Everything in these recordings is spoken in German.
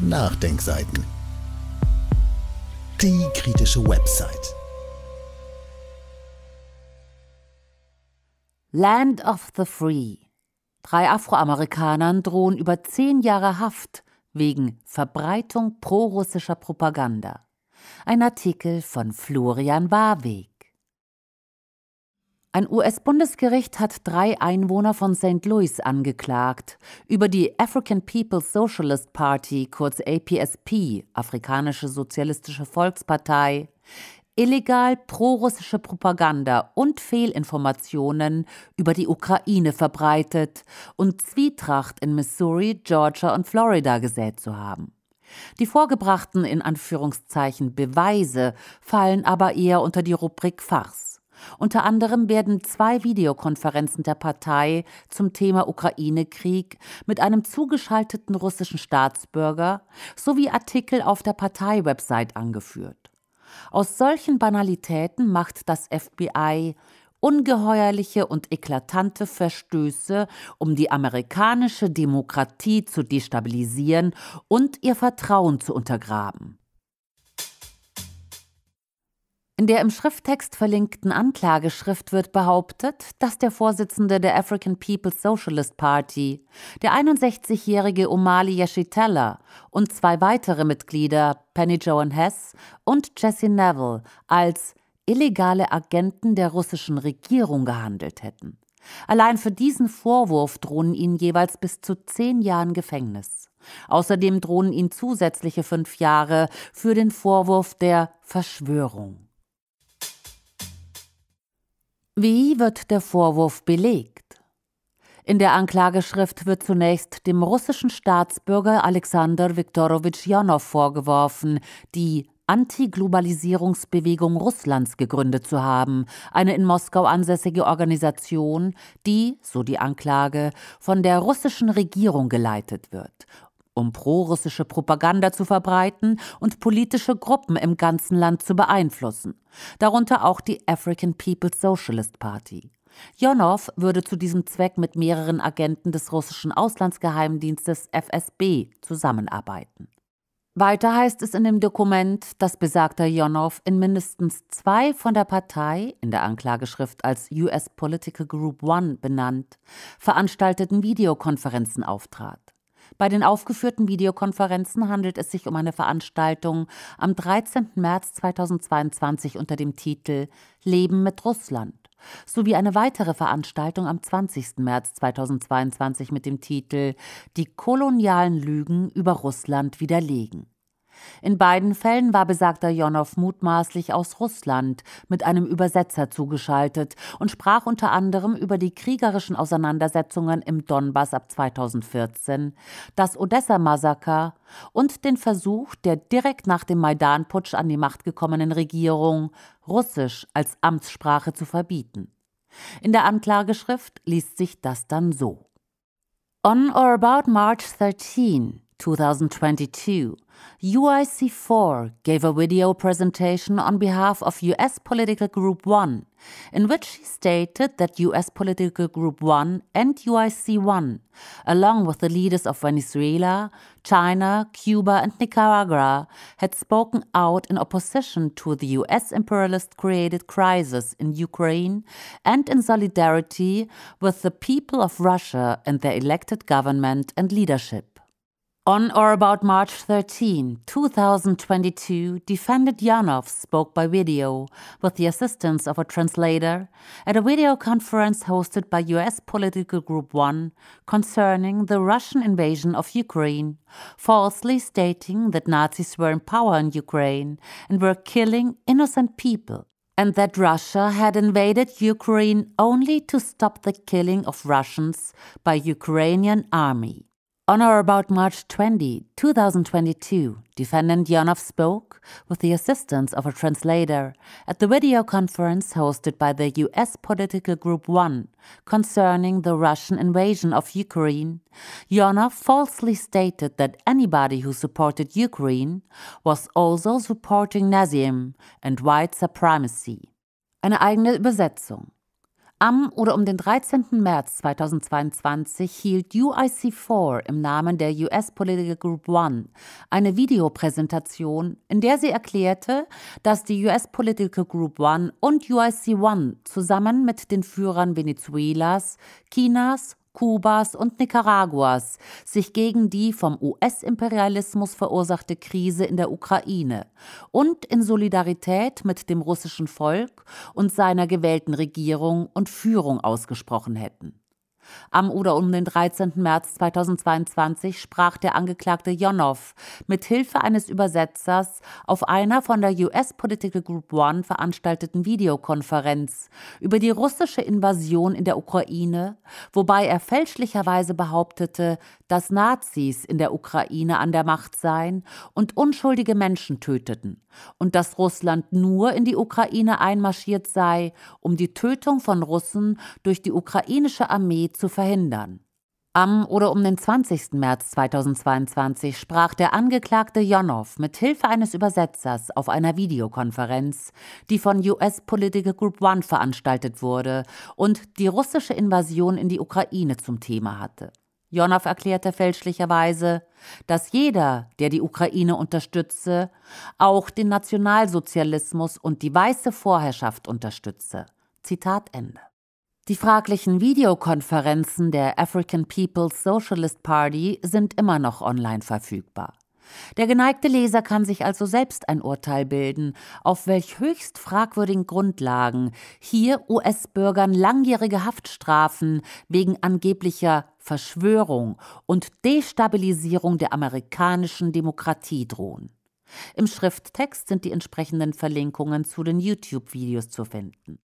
Nachdenkseiten. Die kritische Website. Land of the Free. Drei Afroamerikanern drohen über zehn Jahre Haft wegen Verbreitung prorussischer Propaganda. Ein Artikel von Florian Warweg. Ein US-Bundesgericht hat drei Einwohner von St. Louis angeklagt. Über die African People's Socialist Party, kurz APSP, Afrikanische Sozialistische Volkspartei, illegal prorussische Propaganda und Fehlinformationen über die Ukraine verbreitet und Zwietracht in Missouri, Georgia und Florida gesät zu haben. Die vorgebrachten in Anführungszeichen Beweise fallen aber eher unter die Rubrik Farce. Unter anderem werden zwei Videokonferenzen der Partei zum Thema Ukraine-Krieg mit einem zugeschalteten russischen Staatsbürger sowie Artikel auf der Parteiwebsite angeführt. Aus solchen Banalitäten macht das FBI ungeheuerliche und eklatante Verstöße, um die amerikanische Demokratie zu destabilisieren und ihr Vertrauen zu untergraben. In der im Schrifttext verlinkten Anklageschrift wird behauptet, dass der Vorsitzende der African People's Socialist Party, der 61-jährige Omali Yeshitella und zwei weitere Mitglieder, Penny Joan Hess und Jesse Neville, als illegale Agenten der russischen Regierung gehandelt hätten. Allein für diesen Vorwurf drohen ihnen jeweils bis zu zehn Jahren Gefängnis. Außerdem drohen ihnen zusätzliche fünf Jahre für den Vorwurf der Verschwörung. Wie wird der Vorwurf belegt? In der Anklageschrift wird zunächst dem russischen Staatsbürger Alexander Viktorowitsch Janow vorgeworfen, die Antiglobalisierungsbewegung Russlands gegründet zu haben, eine in Moskau ansässige Organisation, die, so die Anklage, von der russischen Regierung geleitet wird um prorussische Propaganda zu verbreiten und politische Gruppen im ganzen Land zu beeinflussen, darunter auch die African People's Socialist Party. Jonow würde zu diesem Zweck mit mehreren Agenten des russischen Auslandsgeheimdienstes FSB zusammenarbeiten. Weiter heißt es in dem Dokument, dass besagter Jonow in mindestens zwei von der Partei, in der Anklageschrift als US Political Group One benannt, veranstalteten Videokonferenzen auftrat. Bei den aufgeführten Videokonferenzen handelt es sich um eine Veranstaltung am 13. März 2022 unter dem Titel Leben mit Russland sowie eine weitere Veranstaltung am 20. März 2022 mit dem Titel Die kolonialen Lügen über Russland widerlegen. In beiden Fällen war besagter Jonow mutmaßlich aus Russland mit einem Übersetzer zugeschaltet und sprach unter anderem über die kriegerischen Auseinandersetzungen im Donbass ab 2014, das Odessa-Massaker und den Versuch der direkt nach dem Maidan-Putsch an die Macht gekommenen Regierung, Russisch als Amtssprache zu verbieten. In der Anklageschrift liest sich das dann so. On or about March 13, 2022, UIC4 gave a video presentation on behalf of US Political Group 1, in which she stated that US Political Group 1 and UIC1, along with the leaders of Venezuela, China, Cuba, and Nicaragua, had spoken out in opposition to the US imperialist created crisis in Ukraine and in solidarity with the people of Russia and their elected government and leadership. On or about March 13, 2022, defendant Yanov spoke by video with the assistance of a translator at a video conference hosted by US Political Group 1 concerning the Russian invasion of Ukraine, falsely stating that Nazis were in power in Ukraine and were killing innocent people and that Russia had invaded Ukraine only to stop the killing of Russians by Ukrainian army. On or about March 20, 2022, defendant Yanov spoke, with the assistance of a translator, at the video conference hosted by the US political group One concerning the Russian invasion of Ukraine. Yanov falsely stated that anybody who supported Ukraine was also supporting Nazism and white supremacy. Eine eigene Übersetzung. Am oder um den 13. März 2022 hielt UIC4 im Namen der US Political Group One eine Videopräsentation, in der sie erklärte, dass die US Political Group One und UIC One zusammen mit den Führern Venezuelas, Chinas, Kubas und Nicaraguas sich gegen die vom US-Imperialismus verursachte Krise in der Ukraine und in Solidarität mit dem russischen Volk und seiner gewählten Regierung und Führung ausgesprochen hätten. Am oder um den 13. März 2022 sprach der Angeklagte Jonow mit Hilfe eines Übersetzers auf einer von der US Political Group One veranstalteten Videokonferenz über die russische Invasion in der Ukraine, wobei er fälschlicherweise behauptete, dass Nazis in der Ukraine an der Macht seien und unschuldige Menschen töteten und dass Russland nur in die Ukraine einmarschiert sei, um die Tötung von Russen durch die ukrainische Armee zu verhindern. Am oder um den 20. März 2022 sprach der Angeklagte Jonow mit Hilfe eines Übersetzers auf einer Videokonferenz, die von US Political Group One veranstaltet wurde und die russische Invasion in die Ukraine zum Thema hatte. Jonow erklärte fälschlicherweise, dass jeder, der die Ukraine unterstütze, auch den Nationalsozialismus und die weiße Vorherrschaft unterstütze. Zitat Ende. Die fraglichen Videokonferenzen der African People's Socialist Party sind immer noch online verfügbar. Der geneigte Leser kann sich also selbst ein Urteil bilden, auf welch höchst fragwürdigen Grundlagen hier US-Bürgern langjährige Haftstrafen wegen angeblicher Verschwörung und Destabilisierung der amerikanischen Demokratie drohen. Im Schrifttext sind die entsprechenden Verlinkungen zu den YouTube-Videos zu finden.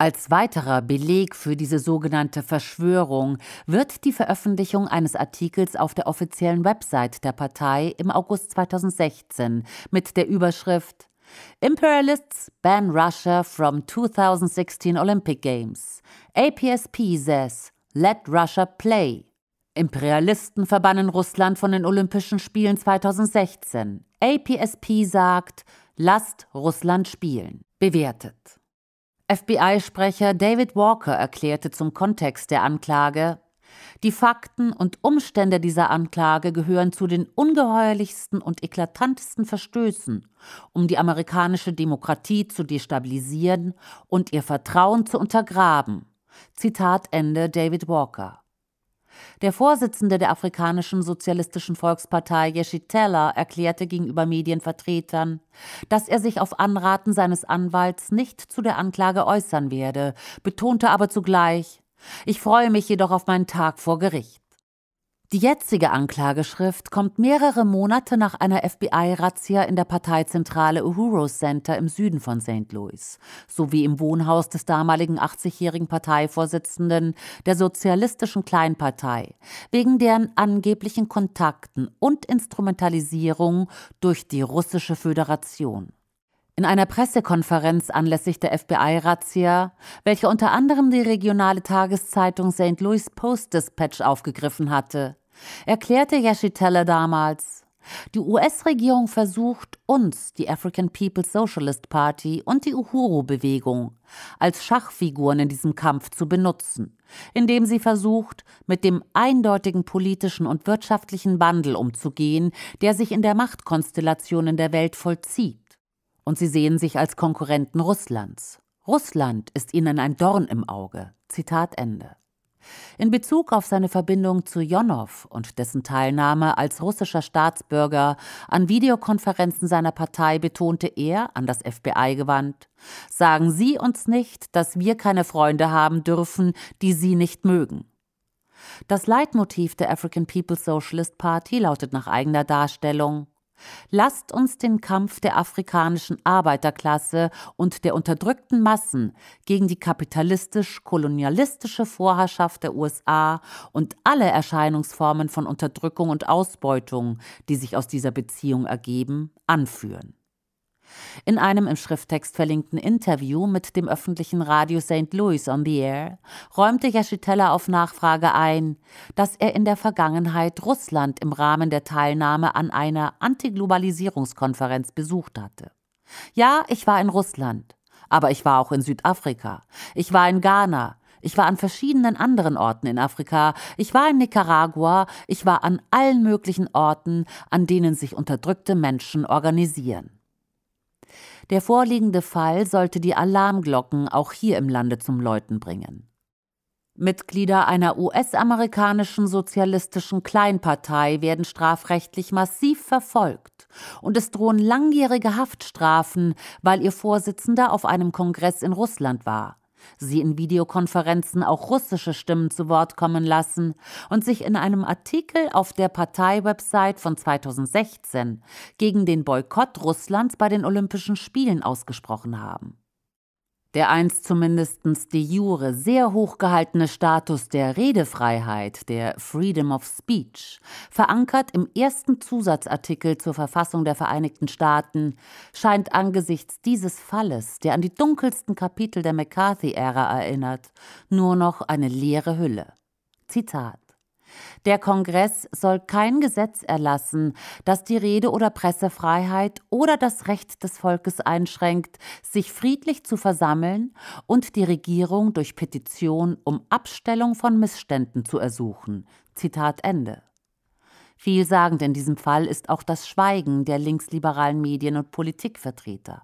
Als weiterer Beleg für diese sogenannte Verschwörung wird die Veröffentlichung eines Artikels auf der offiziellen Website der Partei im August 2016 mit der Überschrift Imperialists ban Russia from 2016 Olympic Games. APSP says, let Russia play. Imperialisten verbannen Russland von den Olympischen Spielen 2016. APSP sagt, lasst Russland spielen. Bewertet. FBI-Sprecher David Walker erklärte zum Kontext der Anklage, die Fakten und Umstände dieser Anklage gehören zu den ungeheuerlichsten und eklatantesten Verstößen, um die amerikanische Demokratie zu destabilisieren und ihr Vertrauen zu untergraben. Zitat Ende David Walker. Der Vorsitzende der afrikanischen Sozialistischen Volkspartei, Yeshi Teller, erklärte gegenüber Medienvertretern, dass er sich auf Anraten seines Anwalts nicht zu der Anklage äußern werde, betonte aber zugleich, ich freue mich jedoch auf meinen Tag vor Gericht. Die jetzige Anklageschrift kommt mehrere Monate nach einer FBI-Razzia in der Parteizentrale Uhuru Center im Süden von St. Louis sowie im Wohnhaus des damaligen 80-jährigen Parteivorsitzenden der sozialistischen Kleinpartei wegen deren angeblichen Kontakten und Instrumentalisierung durch die Russische Föderation. In einer Pressekonferenz anlässlich der FBI-Razzia, welche unter anderem die regionale Tageszeitung St. Louis Post Dispatch aufgegriffen hatte, erklärte Yeshitele damals, die US-Regierung versucht, uns, die African People's Socialist Party und die Uhuru-Bewegung, als Schachfiguren in diesem Kampf zu benutzen, indem sie versucht, mit dem eindeutigen politischen und wirtschaftlichen Wandel umzugehen, der sich in der Machtkonstellation in der Welt vollzieht und sie sehen sich als Konkurrenten Russlands. Russland ist ihnen ein Dorn im Auge. Zitat Ende. In Bezug auf seine Verbindung zu Jonow und dessen Teilnahme als russischer Staatsbürger an Videokonferenzen seiner Partei betonte er, an das FBI gewandt, sagen Sie uns nicht, dass wir keine Freunde haben dürfen, die Sie nicht mögen. Das Leitmotiv der African People's Socialist Party lautet nach eigener Darstellung Lasst uns den Kampf der afrikanischen Arbeiterklasse und der unterdrückten Massen gegen die kapitalistisch-kolonialistische Vorherrschaft der USA und alle Erscheinungsformen von Unterdrückung und Ausbeutung, die sich aus dieser Beziehung ergeben, anführen. In einem im Schrifttext verlinkten Interview mit dem öffentlichen Radio St. Louis on the Air räumte Yashitella auf Nachfrage ein, dass er in der Vergangenheit Russland im Rahmen der Teilnahme an einer Antiglobalisierungskonferenz besucht hatte. Ja, ich war in Russland, aber ich war auch in Südafrika, ich war in Ghana, ich war an verschiedenen anderen Orten in Afrika. Ich war in Nicaragua. Ich war an allen möglichen Orten, an denen sich unterdrückte Menschen organisieren. Der vorliegende Fall sollte die Alarmglocken auch hier im Lande zum Läuten bringen. Mitglieder einer US-amerikanischen sozialistischen Kleinpartei werden strafrechtlich massiv verfolgt und es drohen langjährige Haftstrafen, weil ihr Vorsitzender auf einem Kongress in Russland war sie in Videokonferenzen auch russische Stimmen zu Wort kommen lassen und sich in einem Artikel auf der Partei-Website von 2016 gegen den Boykott Russlands bei den Olympischen Spielen ausgesprochen haben. Der einst zumindest de jure sehr hochgehaltene Status der Redefreiheit, der Freedom of Speech, verankert im ersten Zusatzartikel zur Verfassung der Vereinigten Staaten, scheint angesichts dieses Falles, der an die dunkelsten Kapitel der McCarthy-Ära erinnert, nur noch eine leere Hülle. Zitat der Kongress soll kein Gesetz erlassen, das die Rede- oder Pressefreiheit oder das Recht des Volkes einschränkt, sich friedlich zu versammeln und die Regierung durch Petition um Abstellung von Missständen zu ersuchen. Zitat Ende. Vielsagend in diesem Fall ist auch das Schweigen der linksliberalen Medien und Politikvertreter.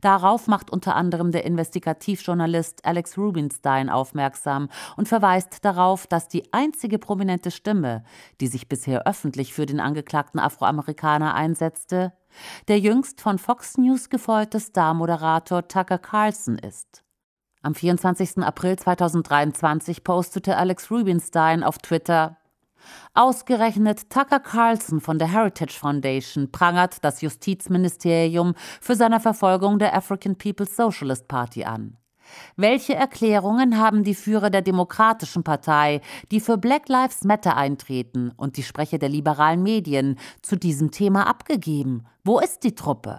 Darauf macht unter anderem der Investigativjournalist Alex Rubinstein aufmerksam und verweist darauf, dass die einzige prominente Stimme, die sich bisher öffentlich für den angeklagten Afroamerikaner einsetzte, der jüngst von Fox News gefeuerte Star-Moderator Tucker Carlson ist. Am 24. April 2023 postete Alex Rubinstein auf Twitter Ausgerechnet Tucker Carlson von der Heritage Foundation prangert das Justizministerium für seine Verfolgung der African People's Socialist Party an. Welche Erklärungen haben die Führer der Demokratischen Partei, die für Black Lives Matter eintreten und die Sprecher der liberalen Medien zu diesem Thema abgegeben? Wo ist die Truppe?